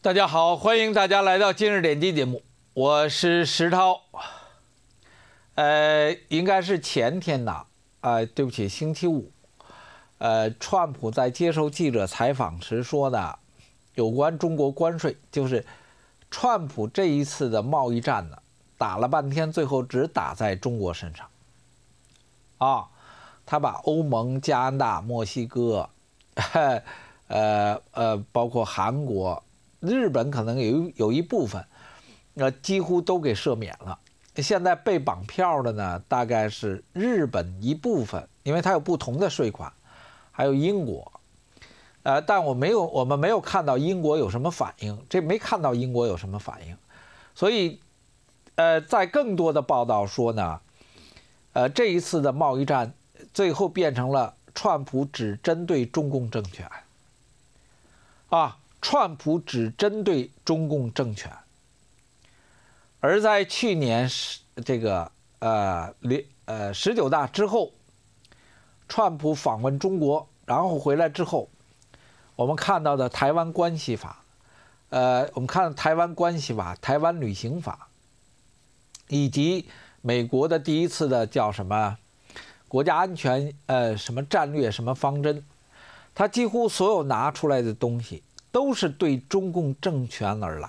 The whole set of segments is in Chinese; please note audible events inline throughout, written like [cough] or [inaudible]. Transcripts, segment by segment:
大家好，欢迎大家来到今日点击节目，我是石涛。呃，应该是前天呐，啊，对不起，星期五。呃，川普在接受记者采访时说呢，有关中国关税，就是川普这一次的贸易战呢，打了半天，最后只打在中国身上。啊，他把欧盟、加拿大、墨西哥，[laughs] 呃呃，包括韩国。日本可能有有一部分，呃，几乎都给赦免了。现在被绑票的呢，大概是日本一部分，因为它有不同的税款，还有英国。呃，但我没有，我们没有看到英国有什么反应，这没看到英国有什么反应。所以，呃，在更多的报道说呢，呃，这一次的贸易战最后变成了川普只针对中共政权，啊。川普只针对中共政权，而在去年十这个呃十呃十九大之后，川普访问中国，然后回来之后，我们看到的台湾关系法，呃，我们看台湾关系法、台湾旅行法，以及美国的第一次的叫什么国家安全呃什么战略什么方针，他几乎所有拿出来的东西。都是对中共政权而来，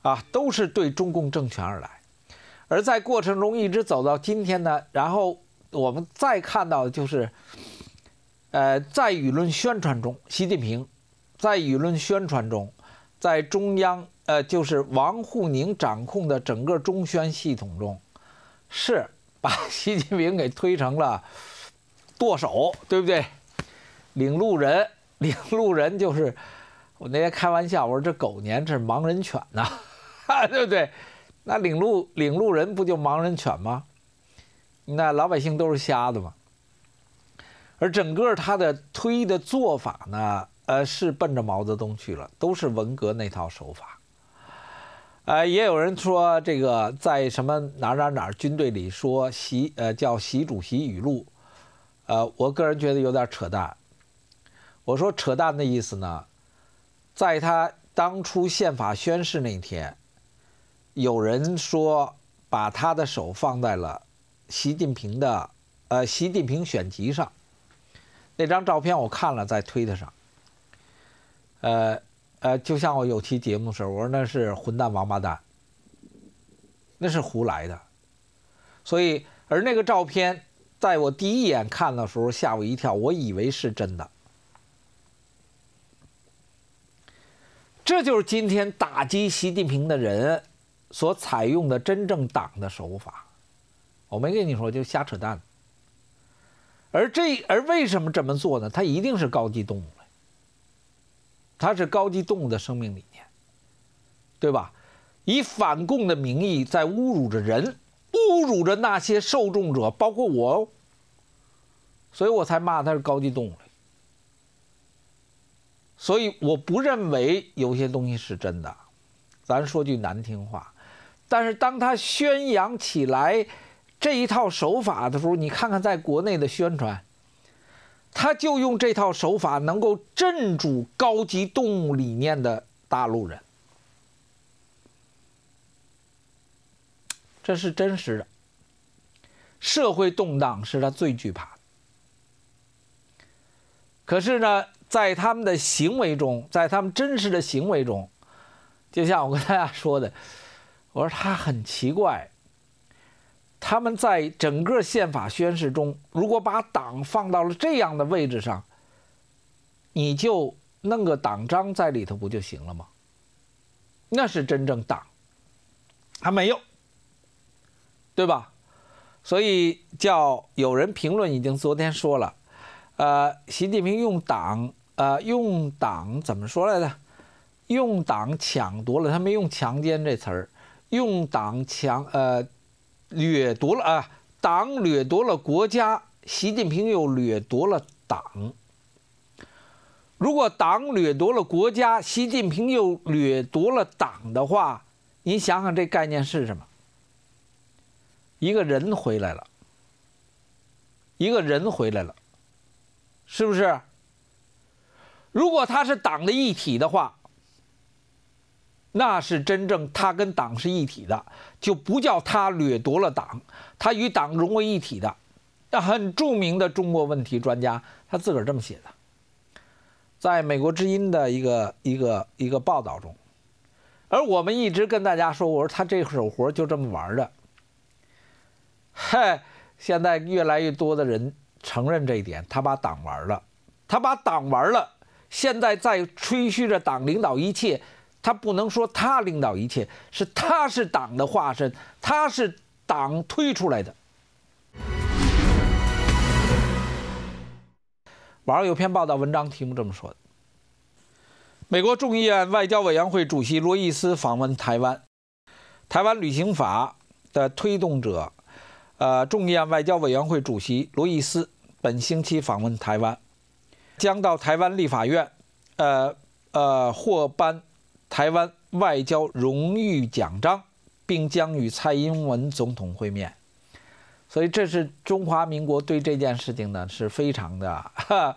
啊，都是对中共政权而来，而在过程中一直走到今天呢。然后我们再看到的就是，呃，在舆论宣传中，习近平在舆论宣传中，在中央呃，就是王沪宁掌控的整个中宣系统中，是把 [laughs] 习近平给推成了舵手，对不对？领路人。领路人就是 [laughs] 我那天开玩笑，我说这狗年这是盲人犬呐，[laughs] 对不对？那领路领路人不就盲人犬吗？那老百姓都是瞎子嘛。而整个他的推的做法呢，呃，是奔着毛泽东去了，都是文革那套手法。呃，也有人说这个在什么哪哪哪军队里说习呃叫习主席语录，呃，我个人觉得有点扯淡。我说“扯淡”的意思呢，在他当初宪法宣誓那天，有人说把他的手放在了习近平的，呃，习近平选集上。那张照片我看了在推特上，呃呃，就像我有期节目的时候，我说那是混蛋王八蛋，那是胡来的。所以，而那个照片在我第一眼看的时候吓我一跳，我以为是真的。这就是今天打击习近平的人所采用的真正党的手法，我没跟你说就瞎扯淡。而这而为什么这么做呢？他一定是高级动物了，他是高级动物的生命理念，对吧？以反共的名义在侮辱着人，侮辱着那些受众者，包括我，所以我才骂他是高级动物了。所以我不认为有些东西是真的，咱说句难听话。但是当他宣扬起来这一套手法的时候，你看看在国内的宣传，他就用这套手法能够镇住高级动物理念的大陆人，这是真实的。社会动荡是他最惧怕的，可是呢？在他们的行为中，在他们真实的行为中，就像我跟大家说的，我说他很奇怪。他们在整个宪法宣誓中，如果把党放到了这样的位置上，你就弄个党章在里头不就行了吗？那是真正党，还没有，对吧？所以叫有人评论，已经昨天说了，呃，习近平用党。呃，用党怎么说来着？用党抢夺了，他没用强奸这词儿，用党抢呃掠夺了啊，党掠夺了国家，习近平又掠夺了党。如果党掠夺了国家，习近平又掠夺了党的话，你想想这概念是什么？一个人回来了，一个人回来了，是不是？如果他是党的一体的话，那是真正他跟党是一体的，就不叫他掠夺了党，他与党融为一体。的，那很著名的中国问题专家，他自个儿这么写的，在《美国之音》的一个一个一个报道中，而我们一直跟大家说，我说他这手活就这么玩的。嗨，现在越来越多的人承认这一点，他把党玩了，他把党玩了。现在在吹嘘着党领导一切，他不能说他领导一切，是他是党的化身，他是党推出来的。网上有篇报道文章，题目这么说的：美国众议院外交委员会主席罗伊斯访问台湾，台湾旅行法的推动者，呃，众议院外交委员会主席罗伊斯本星期访问台湾。将到台湾立法院，呃，呃，获颁台湾外交荣誉奖章，并将与蔡英文总统会面，所以这是中华民国对这件事情呢是非常的，[laughs]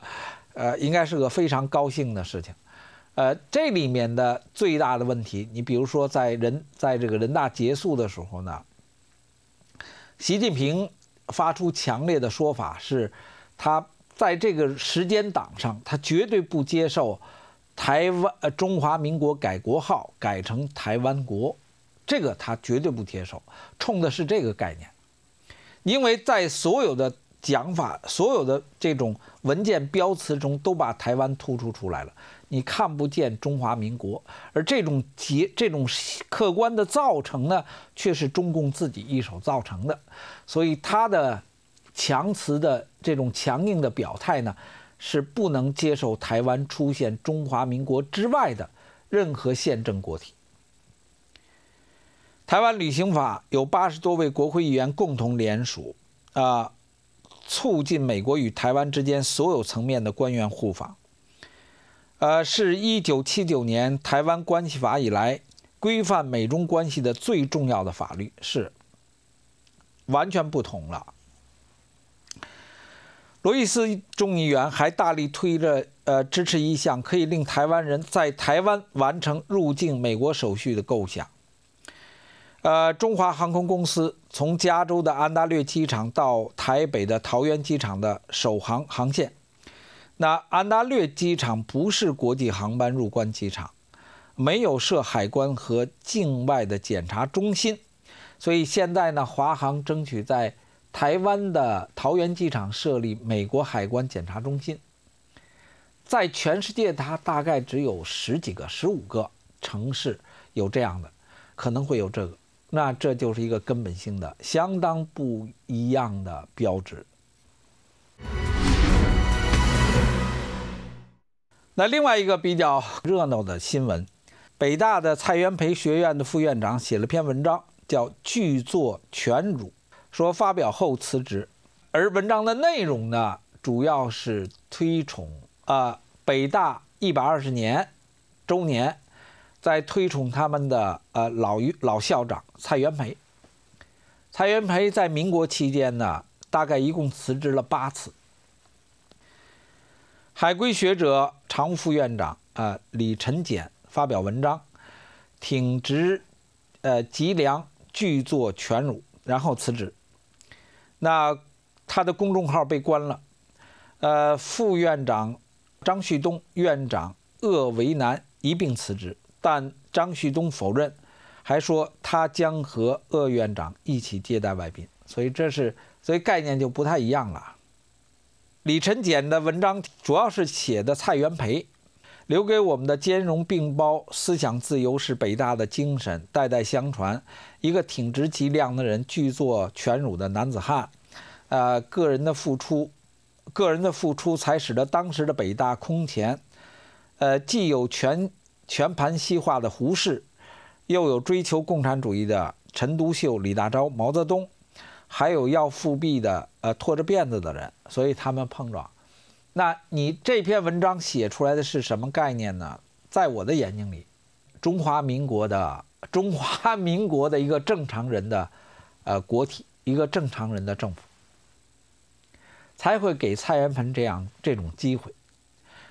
呃，应该是个非常高兴的事情，呃，这里面的最大的问题，你比如说在人在这个人大结束的时候呢，习近平发出强烈的说法是，他。在这个时间档上，他绝对不接受台湾呃中华民国改国号改成台湾国，这个他绝对不接受，冲的是这个概念，因为在所有的讲法、所有的这种文件标词中，都把台湾突出出来了，你看不见中华民国，而这种结这种客观的造成呢，却是中共自己一手造成的，所以他的。强词的这种强硬的表态呢，是不能接受台湾出现中华民国之外的任何宪政国体。台湾旅行法有八十多位国会议员共同联署，啊，促进美国与台湾之间所有层面的官员互访。呃，是一九七九年台湾关系法以来规范美中关系的最重要的法律，是完全不同了。罗伊斯众议员还大力推着呃支持一项可以令台湾人在台湾完成入境美国手续的构想。呃，中华航空公司从加州的安大略机场到台北的桃园机场的首航航线。那安大略机场不是国际航班入关机场，没有设海关和境外的检查中心，所以现在呢，华航争取在台湾的桃园机场设立美国海关检查中心，在全世界，它大概只有十几个、十五个城市有这样的，可能会有这个。那这就是一个根本性的、相当不一样的标志。那另外一个比较热闹的新闻，北大的蔡元培学院的副院长写了篇文章，叫《巨作全辱》。说发表后辞职，而文章的内容呢，主要是推崇啊北大一百二十年周年，在推崇他们的呃老于老校长蔡元培。蔡元培在民国期间呢，大概一共辞职了八次。海归学者常副院长啊李晨简发表文章，挺直呃脊梁拒作全儒，然后辞职。那他的公众号被关了，呃，副院长张旭东、院长鄂维南一并辞职，但张旭东否认，还说他将和鄂院长一起接待外宾，所以这是所以概念就不太一样了。李晨简的文章主要是写的蔡元培。留给我们的兼容并包、思想自由是北大的精神，代代相传。一个挺直脊梁的人，巨作全儒的男子汉。呃，个人的付出，个人的付出，才使得当时的北大空前。呃，既有全全盘西化的胡适，又有追求共产主义的陈独秀、李大钊、毛泽东，还有要复辟的呃拖着辫子的人，所以他们碰撞。那你这篇文章写出来的是什么概念呢？在我的眼睛里，中华民国的中华民国的一个正常人的，呃，国体，一个正常人的政府，才会给蔡元培这样这种机会。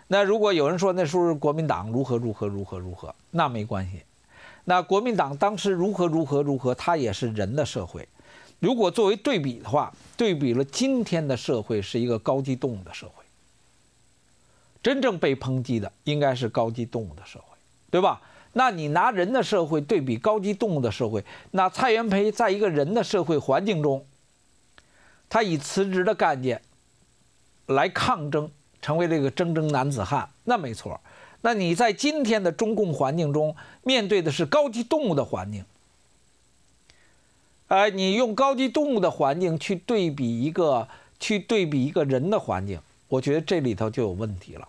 那如果有人说那时候国民党如何如何如何如何，那没关系。那国民党当时如何如何如何，它也是人的社会。如果作为对比的话，对比了今天的社会是一个高级动物的社会。真正被抨击的应该是高级动物的社会，对吧？那你拿人的社会对比高级动物的社会，那蔡元培在一个人的社会环境中，他以辞职的干念来抗争，成为这个铮铮男子汉，那没错。那你在今天的中共环境中，面对的是高级动物的环境，哎，你用高级动物的环境去对比一个，去对比一个人的环境，我觉得这里头就有问题了。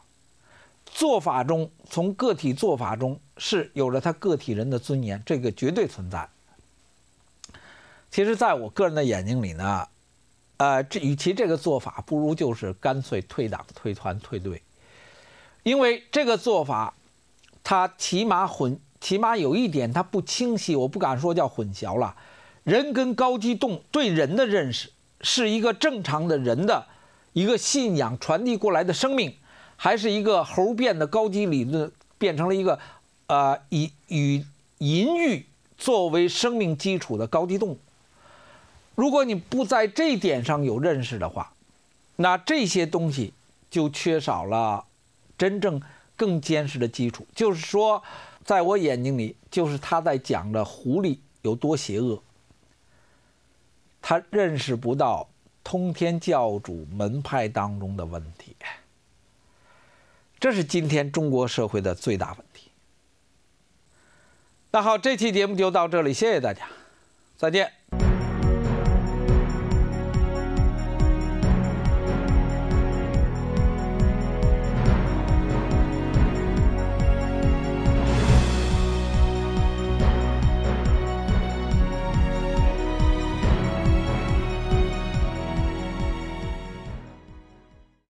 做法中，从个体做法中是有着他个体人的尊严，这个绝对存在。其实，在我个人的眼睛里呢，呃，这与其这个做法，不如就是干脆退党、退团、退队，因为这个做法，它起码混，起码有一点它不清晰，我不敢说叫混淆了。人跟高机动对人的认识，是一个正常的人的一个信仰传递过来的生命。还是一个猴变的高级理论，变成了一个，呃，以与淫欲作为生命基础的高级动物。如果你不在这点上有认识的话，那这些东西就缺少了真正更坚实的基础。就是说，在我眼睛里，就是他在讲着狐狸有多邪恶，他认识不到通天教主门派当中的问题。这是今天中国社会的最大问题。那好，这期节目就到这里，谢谢大家，再见。